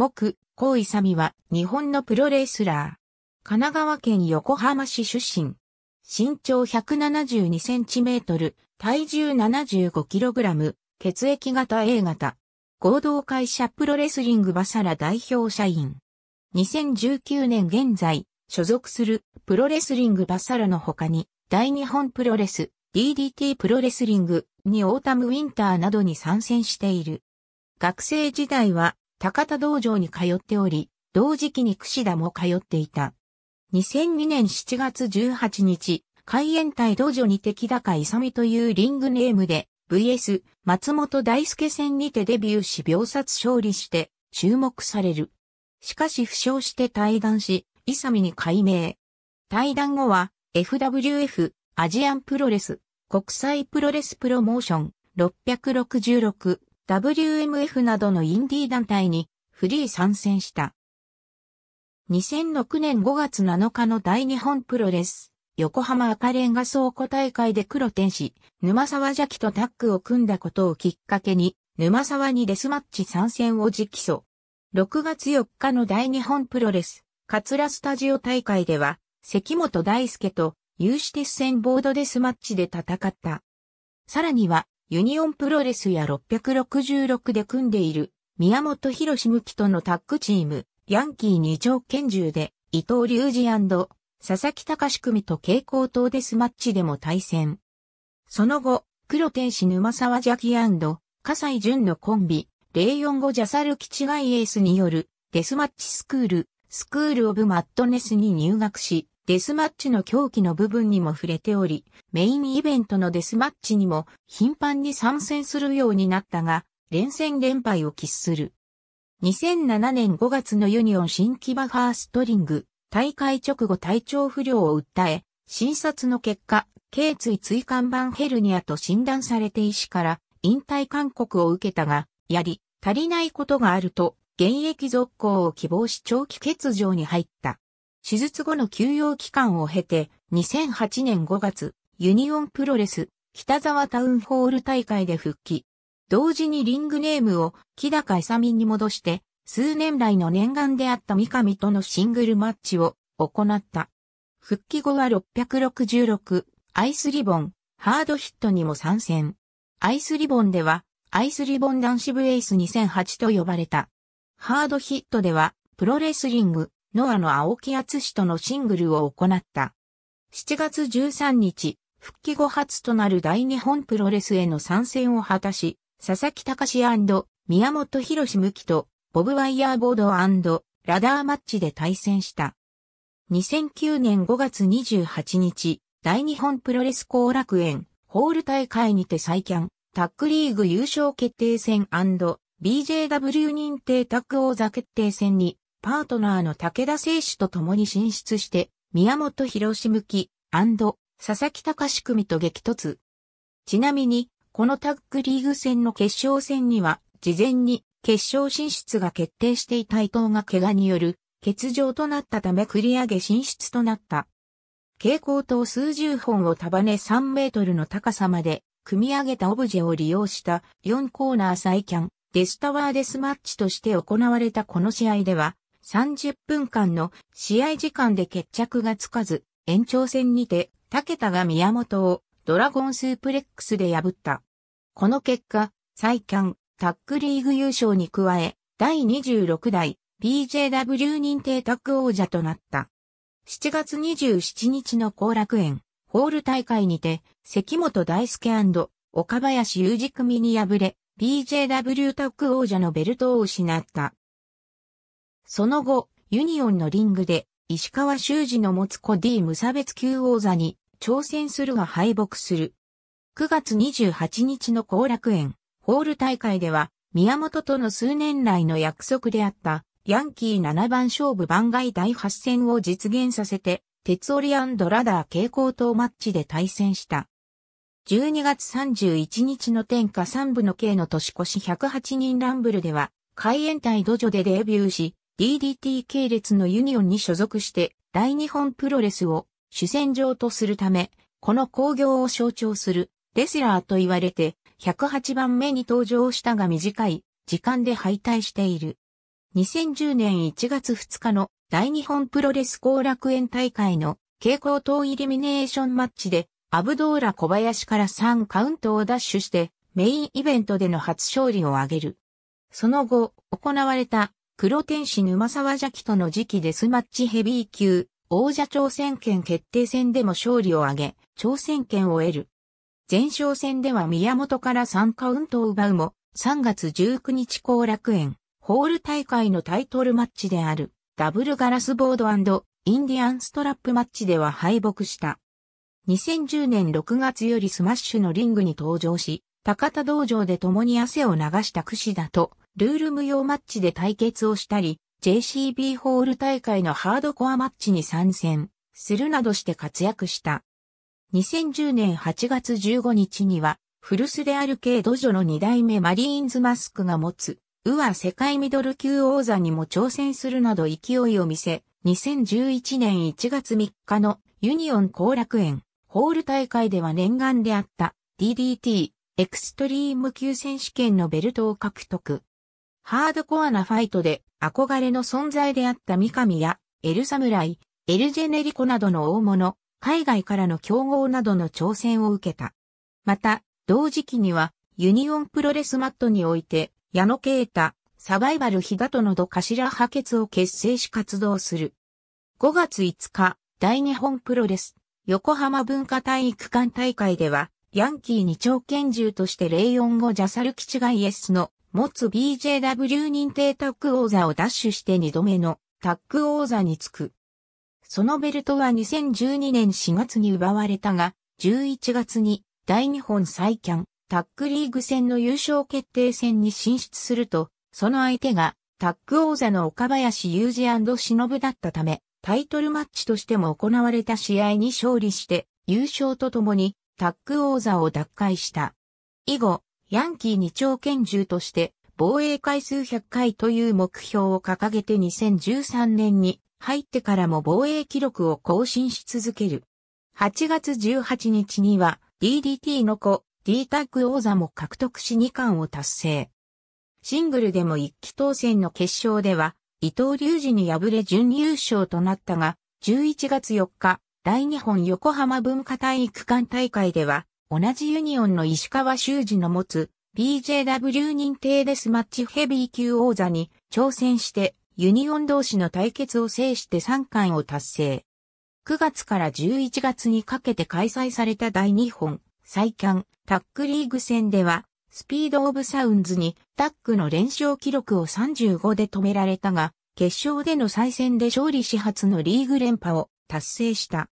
木、高井勇は日本のプロレスラー。神奈川県横浜市出身。身長172センチメートル、体重75キログラム、血液型 A 型。合同会社プロレスリングバサラ代表社員。2019年現在、所属するプロレスリングバサラの他に、大日本プロレス、DDT プロレスリングにオータムウィンターなどに参戦している。学生時代は高田道場に通っており、同時期に櫛田も通っていた。2002年7月18日、海援隊道場に敵高勇というリングネームで、VS 松本大輔戦にてデビューし秒殺勝利して注目される。しかし負傷して退団し、勇に改名。退団後は FWF アジアンプロレス国際プロレスプロモーション666 WMF などのインディー団体にフリー参戦した。2006年5月7日の大日本プロレス、横浜赤レンガ倉庫大会で黒天使、沼沢邪気とタッグを組んだことをきっかけに、沼沢にデスマッチ参戦を直訴。6月4日の大日本プロレス、桂スタジオ大会では、関本大輔と有志鉄線ボードデスマッチで戦った。さらには、ユニオンプロレスや666で組んでいる宮本博志向きとのタッグチーム、ヤンキー二丁拳銃で伊藤隆二佐々木隆組と蛍光灯デスマッチでも対戦。その後、黒天使沼沢ジャキ笠井淳のコンビ、045ジャサル基地外エースによるデスマッチスクールスクール・オブ・マッドネスに入学し、デスマッチの狂気の部分にも触れており、メインイベントのデスマッチにも頻繁に参戦するようになったが、連戦連敗を喫する。2007年5月のユニオン新木場ファーストリング、大会直後体調不良を訴え、診察の結果、頸椎椎間板ヘルニアと診断されて医師から引退勧告を受けたが、やり、足りないことがあると、現役続行を希望し長期欠場に入った。手術後の休養期間を経て、2008年5月、ユニオンプロレス、北沢タウンホール大会で復帰。同時にリングネームを木高勇に戻して、数年来の念願であった三上とのシングルマッチを行った。復帰後は666、アイスリボン、ハードヒットにも参戦。アイスリボンでは、アイスリボン男子部エース2008と呼ばれた。ハードヒットでは、プロレスリング、ノアの青木厚氏とのシングルを行った。7月13日、復帰後初となる大日本プロレスへの参戦を果たし、佐々木隆宮本博史向きと、ボブワイヤーボードラダーマッチで対戦した。2009年5月28日、大日本プロレス後楽園、ホール大会にて再キャン、タックリーグ優勝決定戦 BJW 認定タッグ王座決定戦に、パートナーの武田選手と共に進出して、宮本博士向き、佐々木隆組と激突。ちなみに、このタッグリーグ戦の決勝戦には、事前に決勝進出が決定していた伊藤が怪我による欠場となったため繰り上げ進出となった。蛍光灯数十本を束ね3メートルの高さまで組み上げたオブジェを利用した4コーナー再キャンデスタワーデスマッチとして行われたこの試合では、30分間の試合時間で決着がつかず、延長戦にて、武田が宮本をドラゴンスープレックスで破った。この結果、再キャン、タックリーグ優勝に加え、第26代 BJW 認定タック王者となった。7月27日の後楽園、ホール大会にて、関本大輔岡林雄二組に敗れ、BJW タック王者のベルトを失った。その後、ユニオンのリングで、石川修司の持つ子 D 無差別級王座に挑戦するが敗北する。9月28日の後楽園、ホール大会では、宮本との数年来の約束であった、ヤンキー7番勝負番外第8戦を実現させて、鉄オリアンドラダー蛍光灯マッチで対戦した。12月31日の天下三部の計の年越し108人ランブルでは、海援隊土壌でデビューし、DDT 系列のユニオンに所属して、大日本プロレスを主戦場とするため、この興行を象徴するレスラーと言われて、108番目に登場したが短い時間で敗退している。2010年1月2日の大日本プロレス後楽園大会の蛍光灯イルミネーションマッチでアブドーラ小林から3カウントをダッシュしてメインイベントでの初勝利を挙げる。その後、行われた黒天使沼沢邪気との時期デスマッチヘビー級王者挑戦権決定戦でも勝利を挙げ、挑戦権を得る。前哨戦では宮本から3カウントを奪うも、3月19日後楽園、ホール大会のタイトルマッチである、ダブルガラスボードインディアンストラップマッチでは敗北した。2010年6月よりスマッシュのリングに登場し、高田道場で共に汗を流した櫛田と、ルール無用マッチで対決をしたり、JCB ホール大会のハードコアマッチに参戦するなどして活躍した。2010年8月15日には、古巣である系ドジョの2代目マリーンズマスクが持つ、ウア世界ミドル級王座にも挑戦するなど勢いを見せ、2011年1月3日のユニオン後楽園ホール大会では念願であった DDT エクストリーム級選手権のベルトを獲得。ハードコアなファイトで憧れの存在であった三上やエルサムライ、エルジェネリコなどの大物、海外からの競合などの挑戦を受けた。また、同時期にはユニオンプロレスマットにおいて矢野啓太、サバイバル日だとのど頭派血を結成し活動する。5月5日、大日本プロレス、横浜文化体育館大会では、ヤンキー二丁拳銃としてレイオンゴ・ジャサルキチガイエスの持つ BJW 認定タッグ王座を奪取して2度目のタッグ王座につく。そのベルトは2012年4月に奪われたが、11月に大日本再キャンタックリーグ戦の優勝決定戦に進出すると、その相手がタッグ王座の岡林雄二忍だったため、タイトルマッチとしても行われた試合に勝利して優勝とともにタッグ王座を奪回した。以後、ヤンキー二丁拳銃として防衛回数100回という目標を掲げて2013年に入ってからも防衛記録を更新し続ける。8月18日には DDT の子 D タッグ王座も獲得し2冠を達成。シングルでも一期当選の決勝では伊藤隆二に敗れ準優勝となったが、11月4日、大日本横浜文化体育館大会では、同じユニオンの石川修司の持つ BJW 認定デスマッチヘビー級王座に挑戦して、ユニオン同士の対決を制して3冠を達成。9月から11月にかけて開催された大日本、最ン、タックリーグ戦では、スピードオブサウンズにタッグの連勝記録を35で止められたが、決勝での再戦で勝利始発のリーグ連覇を達成した。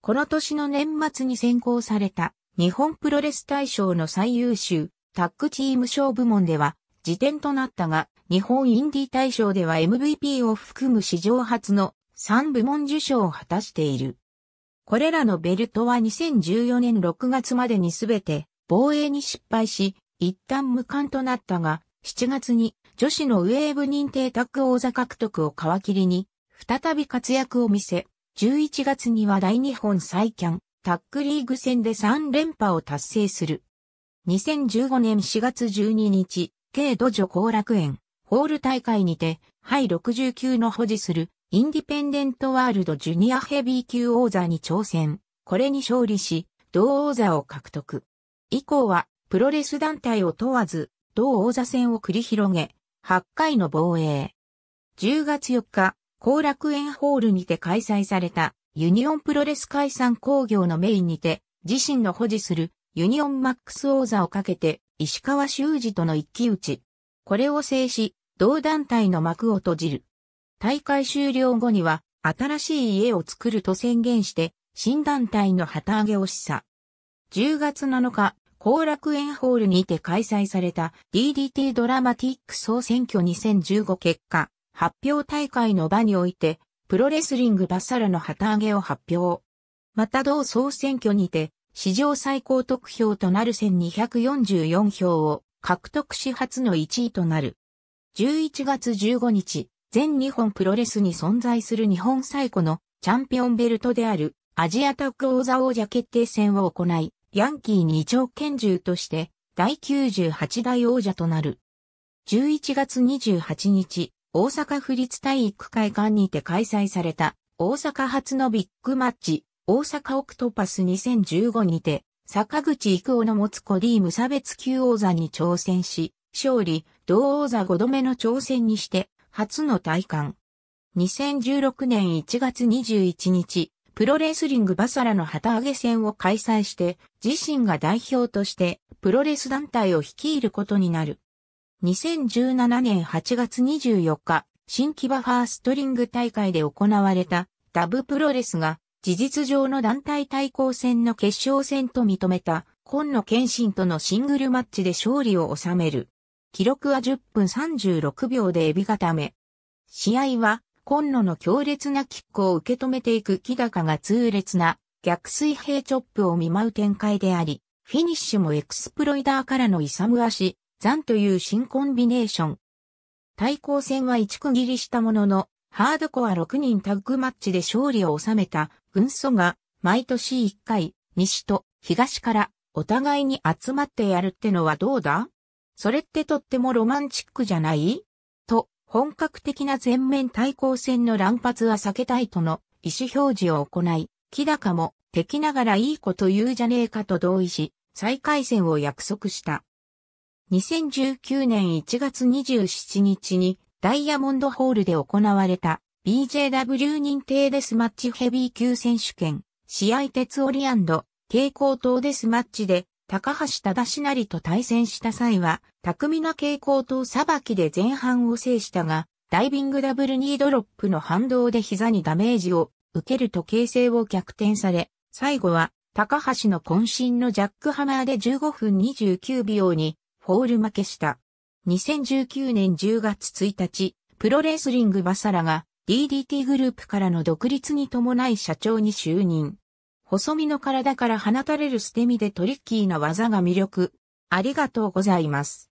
この年の年末に選考された日本プロレス大賞の最優秀タッグチーム賞部門では辞典となったが、日本インディ大賞では MVP を含む史上初の3部門受賞を果たしている。これらのベルトは2014年6月までにすべて防衛に失敗し、一旦無冠となったが、7月に女子のウェーブ認定タッグ王座獲得を皮切りに、再び活躍を見せ、11月には大日本再キャン、タッグリーグ戦で3連覇を達成する。2015年4月12日、軽土女後楽園、ホール大会にて、ハイ69の保持する、インディペンデントワールドジュニアヘビー級王座に挑戦。これに勝利し、同王座を獲得。以降は、プロレス団体を問わず、同王座戦を繰り広げ、8回の防衛。10月4日、後楽園ホールにて開催された、ユニオンプロレス解散工業のメインにて、自身の保持するユニオンマックス王座をかけて、石川修二との一騎打ち。これを制し、同団体の幕を閉じる。大会終了後には、新しい家を作ると宣言して、新団体の旗揚げを示唆。10月7日、後楽園ホールにて開催された DDT ドラマティック総選挙2015結果発表大会の場においてプロレスリングバッサラの旗揚げを発表。また同総選挙にて史上最高得票となる1244票を獲得し初の1位となる。11月15日、全日本プロレスに存在する日本最古のチャンピオンベルトであるアジアタッグ王座王者決定戦を行い、ヤンキー二丁拳銃として第98代王者となる。11月28日、大阪府立体育会館にて開催された大阪初のビッグマッチ、大阪オクトパス2015にて、坂口育夫の持つコリー無差別級王座に挑戦し、勝利、同王座5度目の挑戦にして、初の体感。2016年1月21日、プロレスリングバサラの旗揚げ戦を開催して、自身が代表としてプロレス団体を率いることになる。2017年8月24日、新木場ファーストリング大会で行われたダブプロレスが事実上の団体対抗戦の決勝戦と認めた今野健信とのシングルマッチで勝利を収める。記録は10分36秒でエビ固め。試合は今野の強烈なキックを受け止めていく木高が痛烈な逆水平チョップを見舞う展開であり、フィニッシュもエクスプロイダーからのイサム足、ザンという新コンビネーション。対抗戦は一区切りしたものの、ハードコア6人タッグマッチで勝利を収めた軍曹が、毎年1回、西と東からお互いに集まってやるってのはどうだそれってとってもロマンチックじゃない本格的な全面対抗戦の乱発は避けたいとの意思表示を行い、木高も敵ながらいいこと言うじゃねえかと同意し、再開戦を約束した。2019年1月27日にダイヤモンドホールで行われた BJW 認定デスマッチヘビー級選手権試合鉄オリアンド蛍光灯デスマッチで高橋忠成と対戦した際は、巧みな傾向と裁きで前半を制したが、ダイビングダブルニードロップの反動で膝にダメージを受けると形勢を逆転され、最後は高橋の渾身のジャックハマーで15分29秒にフォール負けした。2019年10月1日、プロレスリングバサラが DDT グループからの独立に伴い社長に就任。細身の体から放たれる捨て身でトリッキーな技が魅力。ありがとうございます。